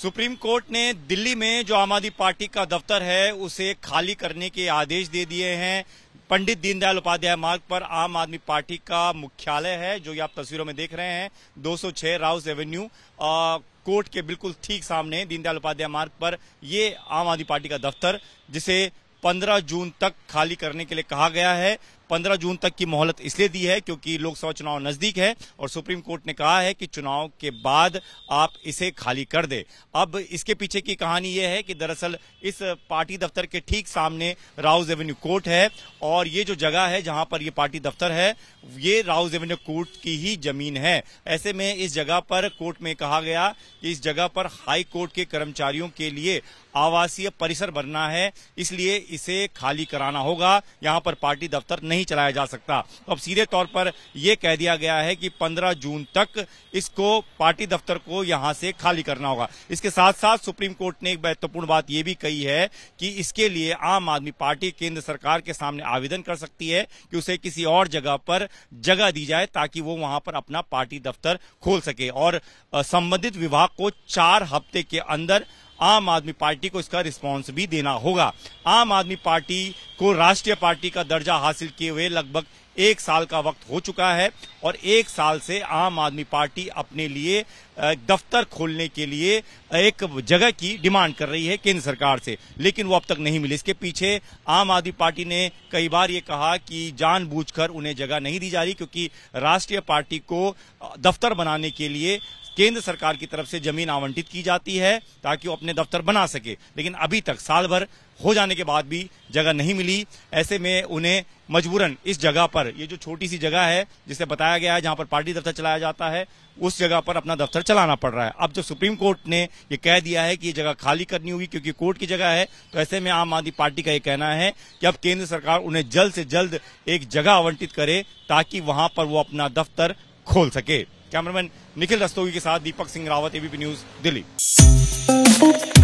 supreme court ने दिल्ली में जो आम आदमी पार्टी का दफ्तर है उसे खाली करने के आदेश दे दिए हैं पंडित दीनदयाल उपाध्याय मार्ग पर आम आदमी पार्टी का मुख्यालय है जो ये आप तस्वीरों में देख रहे हैं 206 राउस एवेन्यू कोर्ट के बिल्कुल ठीक सामने दीनदयाल उपाध्याय मार्ग पर ये आम आदमी पार्टी का दफ्तर जिसे 15 जून तक खाली करने के लिए कहा गया है पंद्रह जून तक की मोहलत इसलिए दी है क्योंकि लोकसभा चुनाव नजदीक है और सुप्रीम कोर्ट ने कहा है कि चुनाव के बाद आप इसे खाली कर दे अब इसके पीछे की कहानी यह है कि दरअसल इस पार्टी दफ्तर के ठीक सामने राउज एवेन्यू कोर्ट है और ये जो जगह है जहां पर ये पार्टी दफ्तर है ये राउज एवेन्यू कोर्ट की ही जमीन है ऐसे में इस जगह पर कोर्ट में कहा गया कि इस जगह पर हाई कोर्ट के कर्मचारियों के लिए आवासीय परिसर बनना है इसलिए इसे खाली कराना होगा यहां पर पार्टी दफ्तर नहीं नहीं चलाया जा सकता तो अब सीधे तौर पर यह कह दिया गया है कि 15 जून तक इसको पार्टी दफ्तर को यहां से खाली करना होगा इसके साथ साथ सुप्रीम कोर्ट ने एक महत्वपूर्ण बात यह भी कही है कि इसके लिए आम आदमी पार्टी केंद्र सरकार के सामने आवेदन कर सकती है कि उसे किसी और जगह पर जगह दी जाए ताकि वो वहां पर अपना पार्टी दफ्तर खोल सके और संबंधित विभाग को चार हफ्ते के अंदर आम आदमी पार्टी को इसका रिस्पांस भी देना होगा आम आदमी पार्टी को राष्ट्रीय पार्टी का दर्जा हासिल किए हुए लगभग एक साल का वक्त हो चुका है और एक साल से आम आदमी पार्टी अपने लिए दफ्तर खोलने के लिए एक जगह की डिमांड कर रही है केंद्र सरकार से लेकिन वो अब तक नहीं मिली इसके पीछे आम आदमी पार्टी ने कई बार ये कहा कि जानबूझकर उन्हें जगह नहीं दी जा रही क्योंकि राष्ट्रीय पार्टी को दफ्तर बनाने के लिए केंद्र सरकार की तरफ से जमीन आवंटित की जाती है ताकि वो अपने दफ्तर बना सके लेकिन अभी तक साल भर हो जाने के बाद भी जगह नहीं मिली ऐसे में उन्हें मजबूरन इस जगह पर ये जो छोटी सी जगह है जिसे बताया गया है जहां पर पार्टी दफ्तर चलाया जाता है उस जगह पर अपना दफ्तर चलाना पड़ रहा है अब जो सुप्रीम कोर्ट ने ये कह दिया है कि ये जगह खाली करनी होगी क्योंकि कोर्ट की जगह है तो ऐसे में आम आदमी पार्टी का ये कहना है कि अब केंद्र सरकार उन्हें जल्द से जल्द एक जगह आवंटित करे ताकि वहां पर वो अपना दफ्तर खोल सके कैमरामैन निखिल रस्तोगी के साथ दीपक सिंह रावत एबीपी न्यूज दिल्ली